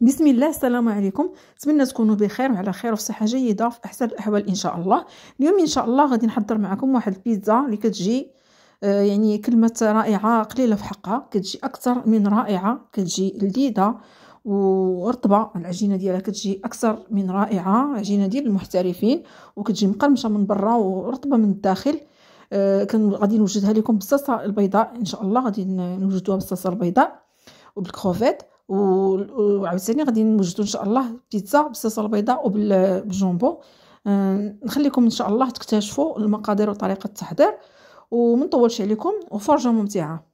بسم الله السلام عليكم نتمنى تكونوا بخير وعلى خير وفي صحه جيده في احسن الاحوال ان شاء الله اليوم ان شاء الله غادي نحضر معكم واحد البيتزا اللي كتجي آه، يعني كلمه رائعه قليله في حقها كتجي اكثر من رائعه كتجي لذيذه ورطبه العجينه ديالها كتجي اكثر من رائعه عجينه ديال المحترفين وكتجي مقرمشه من برا ورطبه من الداخل آه غادي نوجدها لكم بالصلصه البيضاء ان شاء الله غادي نوجدوها بالصلصه البيضاء وبالكروفيت وعاوتاني غادي نوجدو ان شاء الله بيتزا بالصلصه البيضاء وبالجومبو آه، نخليكم ان شاء الله تكتشفوا المقادير وطريقه التحضير ومنطولش عليكم وفرجه ممتعه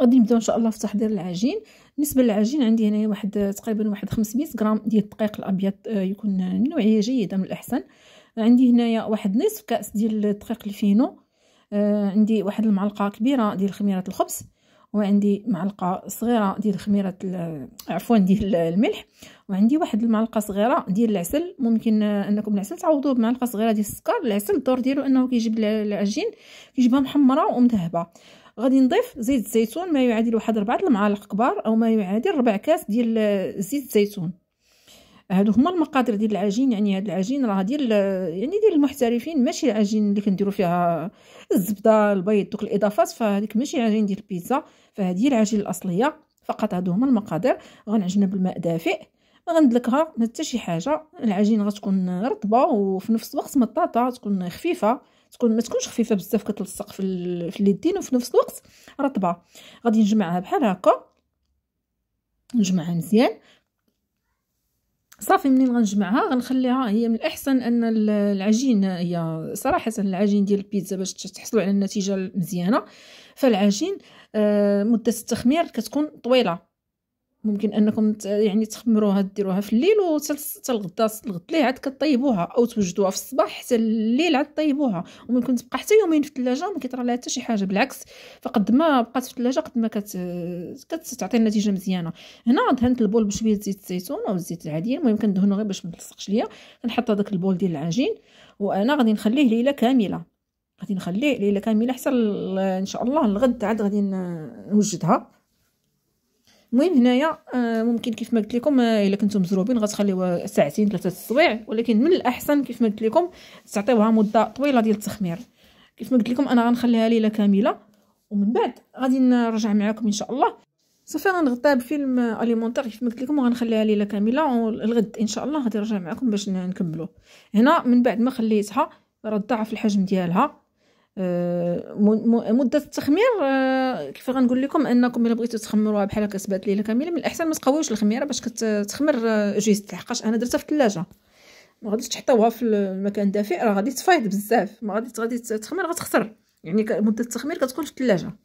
غادي نبداو ان شاء الله في تحضير العجين بالنسبه للعجين عندي هنايا واحد تقريبا واحد 500 غرام ديال الدقيق الابيض آه، يكون نوعيه جيده من الاحسن عندي هنايا واحد نصف كاس ديال الدقيق الفينو آه، عندي واحد المعلقه كبيره ديال خميره الخبز وعندي معلقه صغيره ديال خميره آه، عفوا ديال الملح وعندي واحد المعلقه صغيره ديال العسل ممكن انكم العسل تعوضوه بمعلقه صغيره ديال السكر العسل الدور ديالو انه كيجيب العجين كيجيبها محمره ومذهبه غادي نضيف زيت الزيتون ما يعادل واحد ربعة المعالق كبار او ما يعادل ربع كاس ديال زيت الزيتون هادو هما المقادير ديال العجين يعني هاد العجين راه ديال يعني ديال المحترفين ماشي العجين اللي كنديرو فيها الزبده البيض دوك الاضافات فهاديك ماشي عجين ديال البيتزا فهادي العجين الاصليه فقط هادو هما المقادير غنعجنها بالماء دافئ ما غندلكها حتى شي حاجه العجين غتكون رطبه وفي نفس الوقت مطاطه تكون خفيفه تكون ما تكونش خفيفه بزاف كتلصق في في اليدين وفي نفس الوقت رطبه غادي نجمعها بحال هكا نجمعها مزيان صافي منين غنجمعها غنخليها هي من الاحسن ان العجين هي صراحه العجين ديال البيتزا باش تحصلوا على النتيجه مزيانه فالعجين آه، مده التخمير كتكون طويله ممكن انكم يعني تخمروها ديروها في الليل وحتى الغدا الغد ليه عاد كطيبوها او توجدوها في الصباح حتى الليل عاد طيبوها وممكن تبقى حتى يومين في الثلاجه ما كيطرى لها حتى شي حاجه بالعكس فقد ما بقات في الثلاجه قد ما كت كتعطي نتيجه مزيانه هنا دهنت البول بشويه زيت الزيتون او الزيت العاديه المهم كندهنو غير باش ما تلصقش ليا كنحط هذاك البول ديال العجين وانا غادي نخليه ليله كامله غادي نخليه ليله كامله حتى ان شاء الله الغد عاد غادي نوجدها المهم هنايا آه، ممكن كيف ما قلت لكم آه، الا كنتو مزروبين غتخليوها ساعتين ثلاثه السوايع ولكن من الاحسن كيف ما قلت لكم تعطيوها مده طويله ديال التخمير كيف ما قلت لكم انا غنخليها ليله كامله ومن بعد غادي نرجع معكم ان شاء الله صافي غنغطيها بفيلم اليمونتير كيف ما قلت لكم وغنخليها ليله كامله الغد ان شاء الله غادي نرجع معكم باش نكملو هنا من بعد ما خليتها راه ضعف الحجم ديالها مده التخمير آه، كيف غنقول لكم انكم الا بغيتو تخمروها بحال هكا سبات ليله كامله من الاحسن ما تقويوش الخميره باش كتخمر آه، جيست لحقاش انا درتها في الثلاجه ما غاديش تحطوها في المكان دافئ راه غادي تفايض بزاف ما غادي غادي تخمر غتخسر يعني مده التخمير كتكون في الثلاجه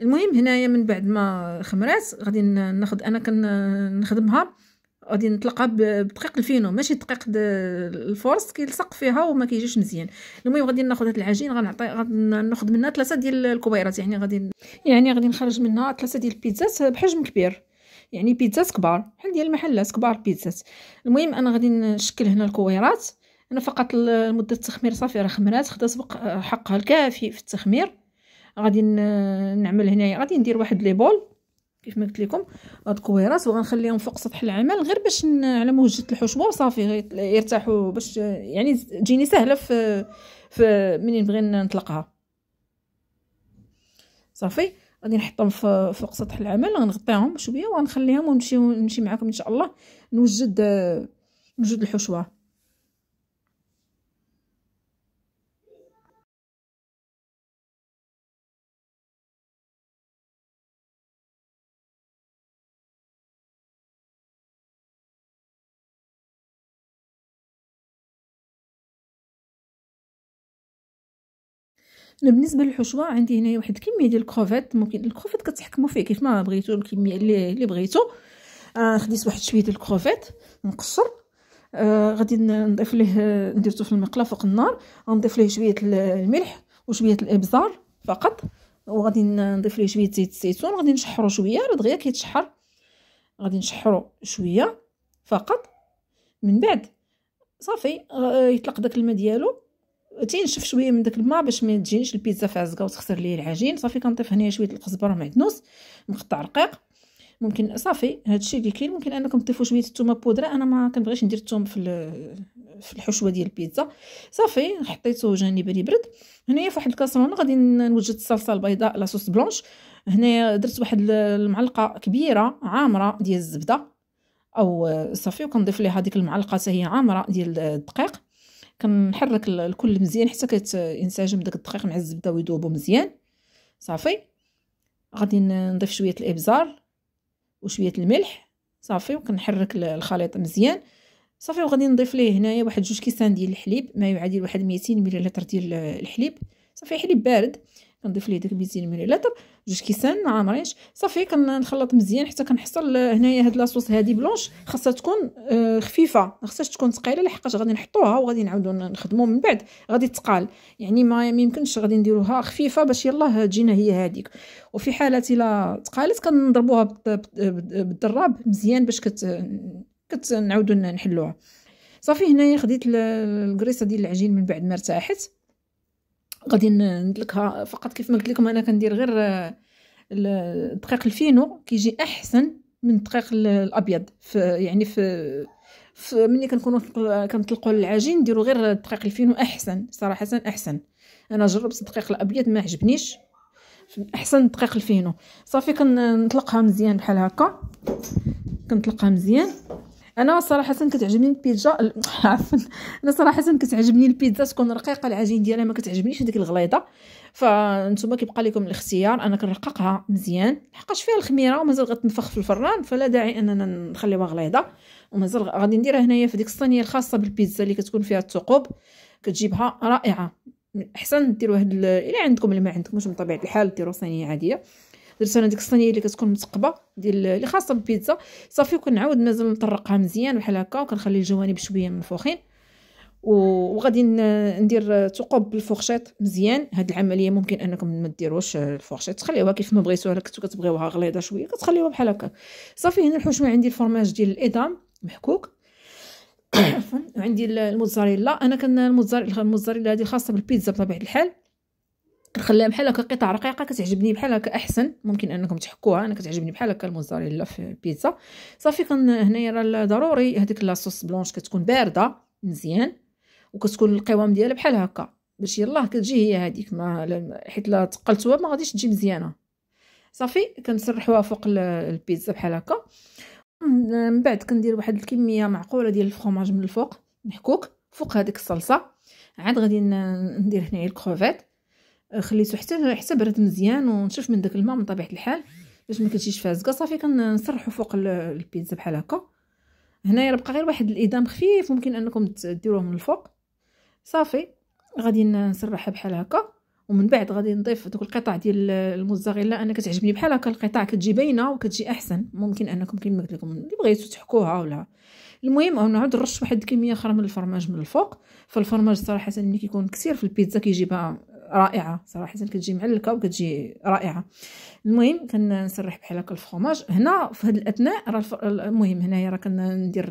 المهم هنايا من بعد ما خمرات غادي ناخذ انا كنخدمها غادي نطلقها بدقيق الفينو ماشي دقيق الفورس كيلصق فيها وما كيجيش مزيان المهم غادي ناخذ هاد العجين غنعطي ناخذ منها ثلاثه ديال الكويرات يعني غادي يعني غادي نخرج منها ثلاثه ديال البيتزات بحجم كبير يعني بيتزات كبار بحال ديال المحلات كبار بيتزات المهم انا غادي نشكل هنا الكويرات انا فقط مده التخمير صافي راه خمرات خدات حقها الكافي في التخمير غادي نعمل هنايا غادي ندير واحد لي بول كيف ما قلت لكم هاد الكويرات وغنخليهم فوق سطح العمل غير باش على موجه الحشوه وصافي يرتاحوا باش يعني تجيني سهله في في منين بغي نطلقها صافي غادي نحطهم فوق سطح العمل غنغطيهم شويه وغنخليهم ونمشي نمشي معكم ان شاء الله نوجد نوجد الحشوه انا بالنسبه للحشوه عندي هنايا واحد الكميه ديال الكروفيت ممكن الكروفيت كتحكموا فيه كيف ما بغيتو الكميه اللي اللي بغيتو آه خديت واحد شويه ديال الكروفيت نقشر آه غادي نضيف ليه آه، نديرته في المقله فوق النار غنضيف ليه شويه الملح وشويه الابزار فقط وغادي نضيف ليه شويه زيت الزيتون غادي نشحرو شويه راه دغيا كيتشحر غادي نشحرو شويه فقط من بعد صافي آه، يطلق داك الماء ديالو تينشف شويه من داك الماء باش ما تجينيش البيتزا فازقه وتخسر لي العجين صافي كنضيف هنايا شويه القزبر ومعدنوس مقطع رقيق ممكن صافي هادشي اللي كاين ممكن انكم تضيفوا شويه الثومه بودره انا ما كنبغيش ندير الثوم في في الحشوه ديال البيتزا صافي حطيته جانبا يبرد هنايا في واحد الكاسرونه غادي نوجد الصلصه البيضاء لاصوص بلونش هنايا درت واحد المعلقه كبيره عامره ديال الزبده او صافي وكنضيف ليها هذيك المعلقه حتى هي عامره ديال الدقيق كنحرك الكل مزيان حتى كينسجم داك الدقيق مع الزبده ويذوبو مزيان صافي غادي نضيف شويه الابزار وشويه الملح صافي وكنحرك الخليط مزيان صافي وغادي نضيف ليه هنايا واحد جوج كيسان ديال الحليب ما يعادل واحد 200 مليلتر ديال الحليب صافي حليب بارد كنضيف ليه داك 200 مليلتر جوج كيسان عامرينش صافي كنخلط مزيان حتى كنحصل هنايا هاد لاصوص هادي بلونش خاصها تكون آه، خفيفه ما خصهاش تكون ثقيله لحقاش غادي نحطوها وغادي نعاودو نخدمو من بعد غادي تقال يعني ما يمكنش غادي نديروها خفيفه باش يلاه تجينا هي هذيك وفي حاله الا تقالت كنضربوها بالدراب مزيان باش كت كتعاودو نحلوها صافي هنايا خديت الكريسه ديال العجين من بعد ما ارتاحت غادي ندلكها فقط كيف ما قلت لكم انا كندير غير آه، الدقيق الفينو كيجي احسن من الدقيق الابيض في يعني في ملي كنكونوا كنطلقوا العجين نديروا غير الدقيق الفينو احسن صراحه احسن انا جربت الدقيق الابيض ما عجبنيش احسن الدقيق الفينو صافي كنطلقها مزيان بحال هكا كنطلقها مزيان انا صراحه كتعجبني البيتزا عفوا انا صراحه كتعجبني البيتزا تكون رقيقه العجين ديالها ما كتعجبنيش هذيك الغليظه فانتوما كيبقى لكم الاختيار انا كنرققها مزيان لحقاش فيها الخميره ومازال غتنفخ في الفران فلا داعي اننا نخليوها غليظه ومازال غادي نديرها هنايا في ديك الصينيه الخاصه بالبيتزا اللي كتكون فيها الثقوب كتجيبها رائعه احسن ديروا هاد الا عندكم اللي ما عندكمش من طبيعه الحال ديروا صينيه عاديه درت انا ديك الصينيه اللي كتكون مثقبه ديال اللي خاصه بالبيتزا صافي وكنعاود مازال نطرقها مزيان بحال هكا وكنخلي الجوانب شويه منفوخين وغادي ندير ثقوب بالفورشيط مزيان هاد العمليه ممكن انكم ما ديروش الفورشيط تخليوها كيف ما بغيتوها الا كنتو كتبغيوها غليظه شويه كتخليوها بحال هكا صافي هنا الحشوه عندي الفرماج ديال الاضام محكوك عفوا وعندي الموتزاريلا انا كان الموتزاريلا الموتزاريلا هذه خاصه بالبيتزا بطبيعه الحال كنخليها بحال هكا قطع رقيقه كتعجبني بحال هكا احسن ممكن انكم تحكوها انا كتعجبني بحال هكا الموزاريلا في البيتزا صافي كن هنايا راه ضروري هذيك لاصوص بلونش كتكون بارده مزيان وكتكون القوام ديالها بحال هكا باش يلاه كتجي هي هذيك ما حيت لا تقلتوها ما غاديش تجي مزيانه صافي كنسرحوها فوق البيتزا بحال هكا من بعد كندير واحد الكميه معقوله ديال الفرماج من الفوق محكوك فوق هذيك الصلصه عاد غادي ندير هنايا الكروفيت خليته حتى حتى برد مزيان ونشف من داك الماء من طبيعه الحال باش ما كتجيش فازقه صافي كنسرحو فوق البيتزا بحال هكا هنايا بقى غير واحد الايدام خفيف ممكن انكم ديروه من الفوق صافي غادي نسرحها بحال هكا ومن بعد غادي نضيف دوك القطع ديال الموزاريلا انا كتعجبني بحال هكا القطع كتجي باينه وكتجي احسن ممكن انكم كما قلت لكم اللي بغيتو تحكوها ولا المهم نعاود نرش واحد الكميه اخرى من الفرماج من الفوق فالفرماج صراحه ملي كيكون كثير في البيتزا كيجيبها رائعه صراحه كتجي معلكه وكتجي رائعه المهم كنسرح بحال هكا الفخوماج هنا في هاد الاثناء راه المهم هنايا راه كندير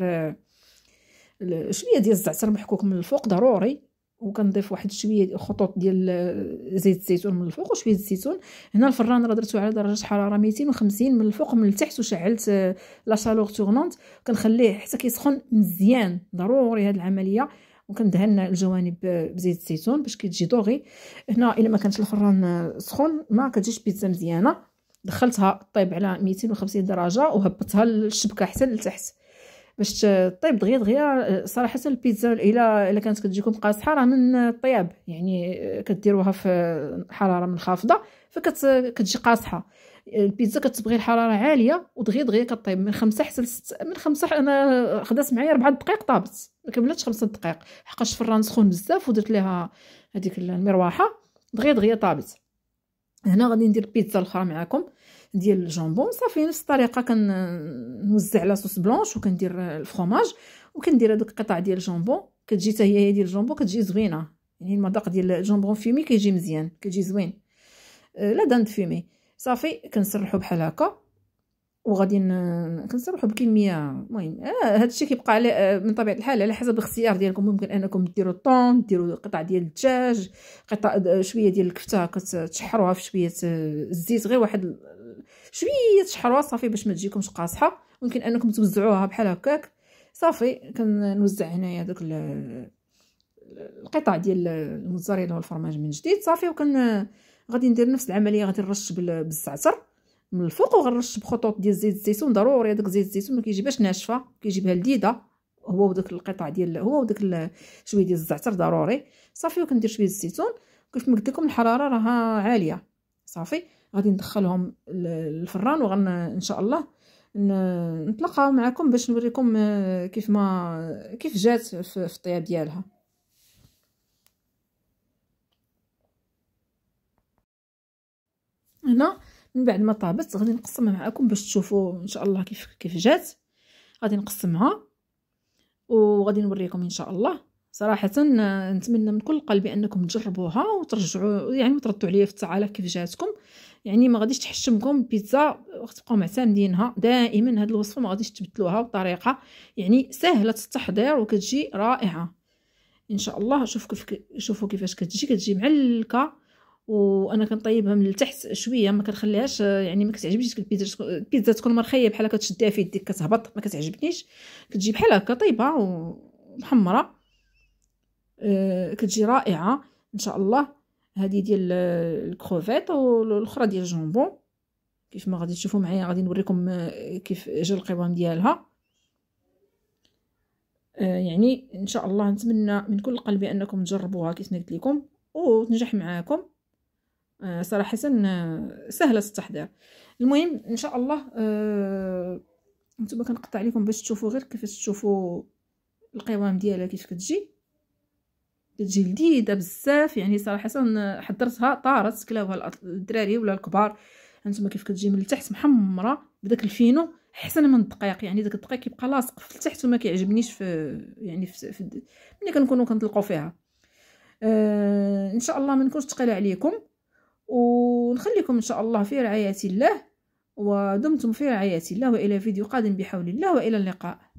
شويه ديال الزعتر محكوك من الفوق ضروري وكنضيف واحد شويه خطوط ديال زيت الزيتون من الفوق وشويه الزيتون هنا الفران راه درتو على درجه حراره ميتين وخمسين من الفوق من التحت وشعلت آه، لاشالوغ تورنونت كنخليه حتى كيسخن مزيان ضروري هاد العمليه وكندهن الجوانب بزيت الزيتون باش كتجي دوغي هنا الا ما كانش الفران سخون ما كتجيش بيتزا مزيانه دخلتها طيب على 250 درجه وهبطتها للشبكه حتى لتحت باش طيب دغيا دغيا صراحه البيتزا الا الا كانت كتجيكم قاصحه راه من الطياب يعني آه، كديروها في حراره منخفضه فكتجي قاصحه البيتزا كتبغي الحراره عاليه ودغيا دغيا كطيب من خمسة حتى لست من خمسة انا خدات معايا ربعة دقائق طابت ما كملتش خمسة دقائق حقاش الفران سخون بزاف ودرت ليها هذيك المروحه دغيا دغيا طابت هنا غادي ندير البيتزا الاخرى معاكم ديال الجامبون صافي نفس الطريقه كنوزع لا صوص بلونش وكندير الفرماج وكندير هذوك القطع ديال الجامبون كتجي حتى هي ديال الجامبون كتجي زوينه يعني المذاق ديال الجامبون فيمي كيجي مزيان كيجي زوين أه، لا داند فيمي صافي كنسرحو بحال هكا وغادي كنسرحو بكميه المهم آه هادشي كيبقى على آه، من طبيعه الحال على حسب الاختيار ديالكم ممكن انكم ديروا الطون ديروا قطع ديال الدجاج قطع آه، شويه ديال الكفته كتشحروها في شويه الزيت غير واحد شويه تشحروا صافي باش ما تجيكمش قاصحه ممكن انكم توزعوها بحال هكاك صافي كنوزع هنايا دوك القطع ديال الموزاريلا والفرماج من جديد صافي وكن غادي ندير نفس العمليه غادي نرش بالزعتر من الفوق وغنرش بخطوط ديال زيت الزيتون ضروري هذاك زيت الزيتون ما كيجيبهاش ناشفه كيجيبها لذيذه هو وداك القطع ديال هو وداك شويه ديال الزعتر ضروري صافي وكندير شويه الزيتون كيف ما قلت لكم الحراره راها عاليه صافي غادي ندخلهم الفران وغن ان شاء الله نتلاقاو معكم باش نوريكم آه، كيف ما كيف جات في الطياب ديالها هنا من بعد ما طابت غادي نقسمها معكم باش تشوفوا ان شاء الله كيف كيف جات غادي نقسمها وغادي نوريكم ان شاء الله صراحه آه، نتمنى من كل قلبي انكم تجربوها وترجعوا يعني وتردوا عليا في التعاليق كيف جاتكم يعني ما غاديش تحشمكم البيتزا تبقاو معتمدينها دائما هاد الوصفه ما غاديش تبدلوها بطريقه يعني سهله التحضير وكتجي رائعه ان شاء الله شوفوا كيف شوفوا كيفاش كتجي كتجي معلكه وانا كنطيبها من التحت شويه ما كنخليهاش يعني ما كتعجبنيش البيتزا البيتزا تكون مرخيه بحال هكا تشديها في يديك كتهبط ما كتعجبنيش كتجي بحال هكا طيبه ومحمره أه كتجي رائعه ان شاء الله هادي ديال الكروفيت والاخرى ديال الجامبون كيف ما غادي تشوفوا معايا غادي نوريكم آه، كيف جا القوام ديالها آه، يعني ان شاء الله نتمنى من كل قلبي انكم تجربوها كيف ما قلت لكم وتنجح معاكم آه، صراحه سهله التحضير المهم ان شاء الله نتوما كنقطع لكم باش تشوفوا غير كيفاش تشوفوا القوام ديالها كيف كتجي كتجي لذيذه بزاف يعني صراحه حضرتها طارت كلاوها الدراري ولا الكبار هانتوما كيف كتجي من التحت محمره بداك الفينو احسن من الدقيق يعني داك الدقيق كيبقى لاصق في التحت وما كيعجبنيش في يعني في, في ملي كنكونوا كنطلقوا فيها آه ان شاء الله ما نكونش ثقيله عليكم ونخليكم ان شاء الله في رعايه الله ودمتم في رعايه الله والى فيديو قادم بحول الله والى اللقاء